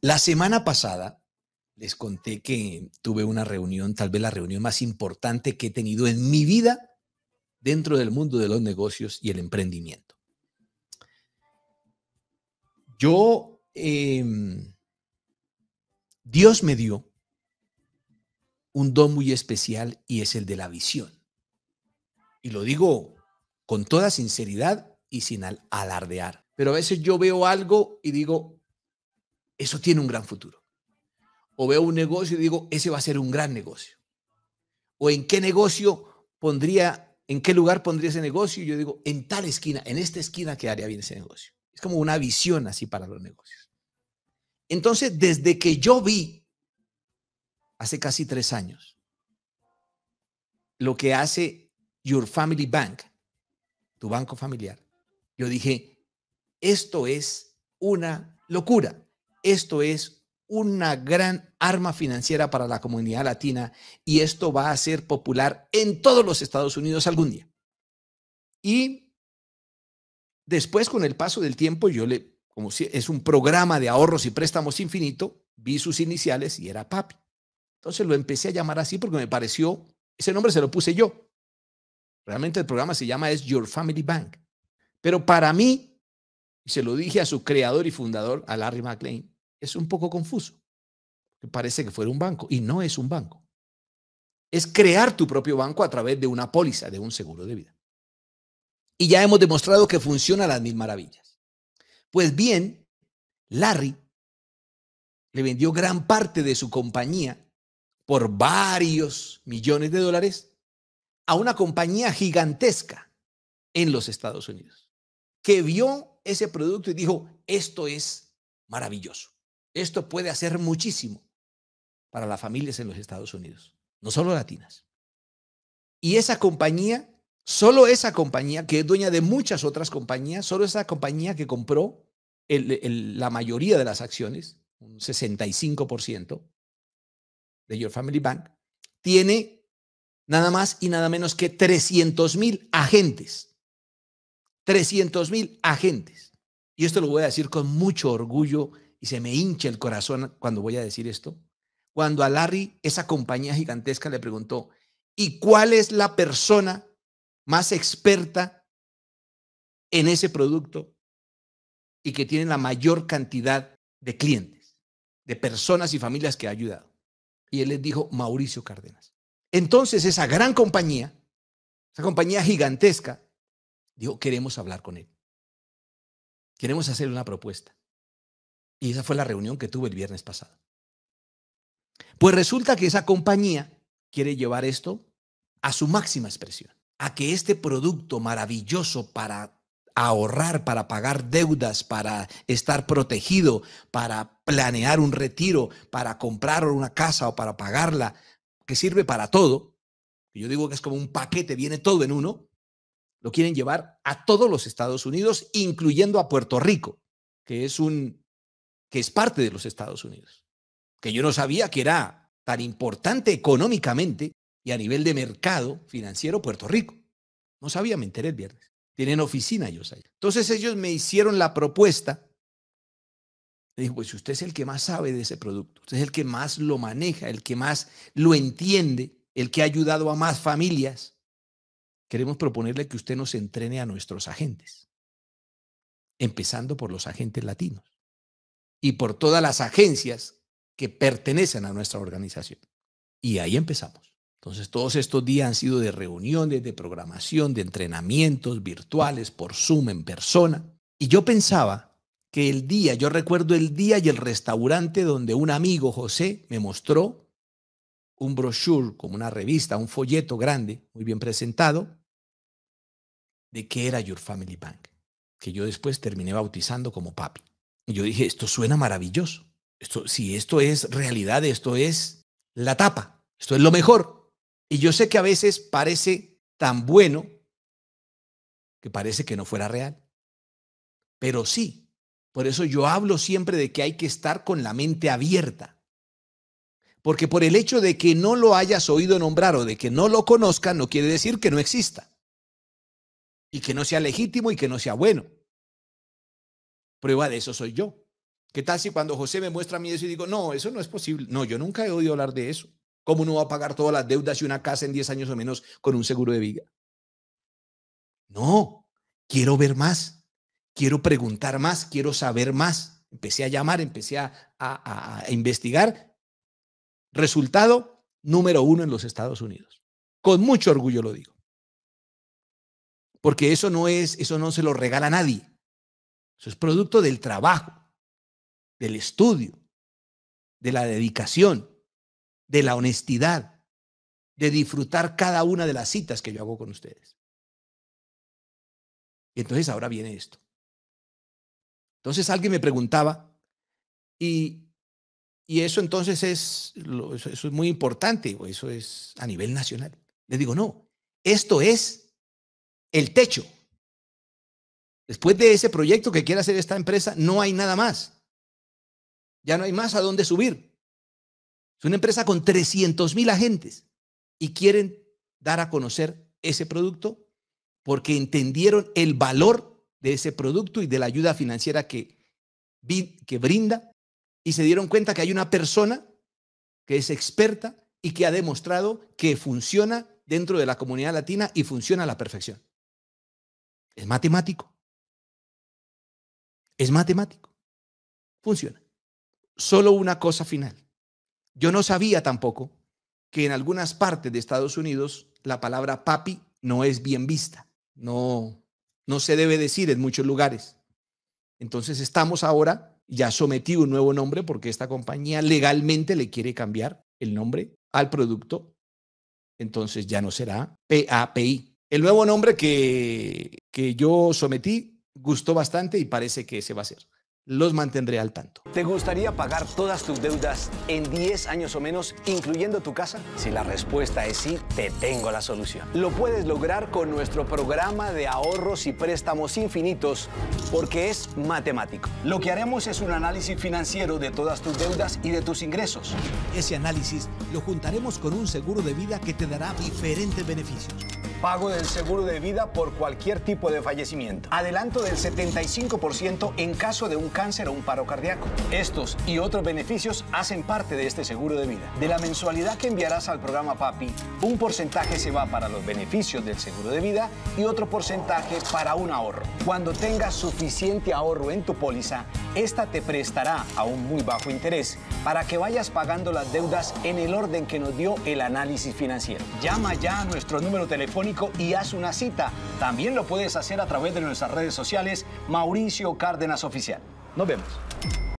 La semana pasada les conté que tuve una reunión, tal vez la reunión más importante que he tenido en mi vida dentro del mundo de los negocios y el emprendimiento. Yo, em, Dios me dio un don muy especial y es el de la visión. Y lo digo con toda sinceridad y sin alardear. Pero a veces yo veo algo y digo, eso tiene un gran futuro. O veo un negocio y digo, ese va a ser un gran negocio. O en qué negocio pondría, en qué lugar pondría ese negocio. Y yo digo, en tal esquina, en esta esquina haría bien ese negocio. Es como una visión así para los negocios. Entonces, desde que yo vi, hace casi tres años, lo que hace Your Family Bank, tu banco familiar, yo dije, esto es una locura, esto es una gran arma financiera para la comunidad latina y esto va a ser popular en todos los Estados Unidos algún día. Y después, con el paso del tiempo, yo le, como si es un programa de ahorros y préstamos infinito, vi sus iniciales y era papi. Entonces lo empecé a llamar así porque me pareció, ese nombre se lo puse yo, Realmente el programa se llama es Your Family Bank. Pero para mí, y se lo dije a su creador y fundador, a Larry McLean, es un poco confuso. Parece que fuera un banco y no es un banco. Es crear tu propio banco a través de una póliza, de un seguro de vida. Y ya hemos demostrado que funciona a las mil maravillas. Pues bien, Larry le vendió gran parte de su compañía por varios millones de dólares a una compañía gigantesca en los Estados Unidos, que vio ese producto y dijo, esto es maravilloso, esto puede hacer muchísimo para las familias en los Estados Unidos, no solo latinas. Y esa compañía, solo esa compañía, que es dueña de muchas otras compañías, solo esa compañía que compró la mayoría de las acciones, un 65% de Your Family Bank, tiene nada más y nada menos que 300 mil agentes. 300 mil agentes. Y esto lo voy a decir con mucho orgullo y se me hincha el corazón cuando voy a decir esto. Cuando a Larry, esa compañía gigantesca, le preguntó, ¿y cuál es la persona más experta en ese producto y que tiene la mayor cantidad de clientes, de personas y familias que ha ayudado? Y él les dijo, Mauricio Cárdenas. Entonces esa gran compañía, esa compañía gigantesca, dijo, queremos hablar con él. Queremos hacerle una propuesta. Y esa fue la reunión que tuve el viernes pasado. Pues resulta que esa compañía quiere llevar esto a su máxima expresión, a que este producto maravilloso para ahorrar, para pagar deudas, para estar protegido, para planear un retiro, para comprar una casa o para pagarla, que sirve para todo, que yo digo que es como un paquete, viene todo en uno, lo quieren llevar a todos los Estados Unidos, incluyendo a Puerto Rico, que es un que es parte de los Estados Unidos, que yo no sabía que era tan importante económicamente y a nivel de mercado financiero Puerto Rico. No sabía, me enteré el viernes. Tienen oficina ellos ahí. Entonces ellos me hicieron la propuesta le dijo, pues usted es el que más sabe de ese producto, usted es el que más lo maneja, el que más lo entiende, el que ha ayudado a más familias. Queremos proponerle que usted nos entrene a nuestros agentes, empezando por los agentes latinos y por todas las agencias que pertenecen a nuestra organización. Y ahí empezamos. Entonces, todos estos días han sido de reuniones, de programación, de entrenamientos virtuales, por Zoom, en persona. Y yo pensaba que el día, yo recuerdo el día y el restaurante donde un amigo, José, me mostró un brochure, como una revista, un folleto grande, muy bien presentado, de qué era Your Family Bank, que yo después terminé bautizando como papi. Y yo dije, esto suena maravilloso. Esto, si esto es realidad, esto es la tapa, esto es lo mejor. Y yo sé que a veces parece tan bueno que parece que no fuera real. Pero sí, por eso yo hablo siempre de que hay que estar con la mente abierta. Porque por el hecho de que no lo hayas oído nombrar o de que no lo conozca, no quiere decir que no exista. Y que no sea legítimo y que no sea bueno. Prueba de eso soy yo. ¿Qué tal si cuando José me muestra a mí eso y digo, no, eso no es posible? No, yo nunca he oído hablar de eso. ¿Cómo uno va a pagar todas las deudas y una casa en 10 años o menos con un seguro de vida? No, quiero ver más quiero preguntar más, quiero saber más. Empecé a llamar, empecé a, investigar. Resultado número uno en los Estados Unidos. Con mucho orgullo lo digo. Porque eso no es, eso no se lo regala a nadie. Eso es producto del trabajo, del estudio, de la dedicación, de la honestidad, de disfrutar cada una de las citas que yo hago con ustedes. Y entonces ahora viene esto. Entonces alguien me preguntaba, y, eso entonces es, es muy importante, eso es a nivel nacional. Le digo, no, esto es el techo. Después de ese proyecto que quiere hacer esta empresa, no hay nada más. Ya no hay más a dónde subir. Es una empresa con 300 mil agentes y quieren dar a conocer ese producto porque entendieron el valor de ese producto y de la ayuda financiera que, que brinda y se dieron cuenta que hay una persona que es experta y que ha demostrado que funciona dentro de la comunidad latina y funciona a la perfección. Es matemático. Es matemático. Funciona. Solo una cosa final. Yo no sabía tampoco que en algunas partes de Estados Unidos la palabra papi no es bien vista. No, no se debe decir en muchos lugares. Entonces estamos ahora, ya sometido un nuevo nombre porque esta compañía legalmente le quiere cambiar el nombre al producto. Entonces ya no será PAPI. El nuevo nombre que, que yo sometí gustó bastante y parece que ese va a ser los mantendré al tanto. ¿Te gustaría pagar todas tus deudas en 10 años o menos, incluyendo tu casa? Si la respuesta es sí, te tengo la solución. Lo puedes lograr con nuestro programa de ahorros y préstamos infinitos porque es matemático. Lo que haremos es un análisis financiero de todas tus deudas y de tus ingresos. Ese análisis lo juntaremos con un seguro de vida que te dará diferentes beneficios pago del seguro de vida por cualquier tipo de fallecimiento, adelanto del 75% en caso de un cáncer o un paro cardíaco. Estos y otros beneficios hacen parte de este seguro de vida. De la mensualidad que enviarás al programa PAPI, un porcentaje se va para los beneficios del seguro de vida y otro porcentaje para un ahorro. Cuando tengas suficiente ahorro en tu póliza, esta te prestará a un muy bajo interés para que vayas pagando las deudas en el orden que nos dio el análisis financiero. Llama ya a nuestro número telefónico y haz una cita. También lo puedes hacer a través de nuestras redes sociales Mauricio Cárdenas Oficial. Nos vemos.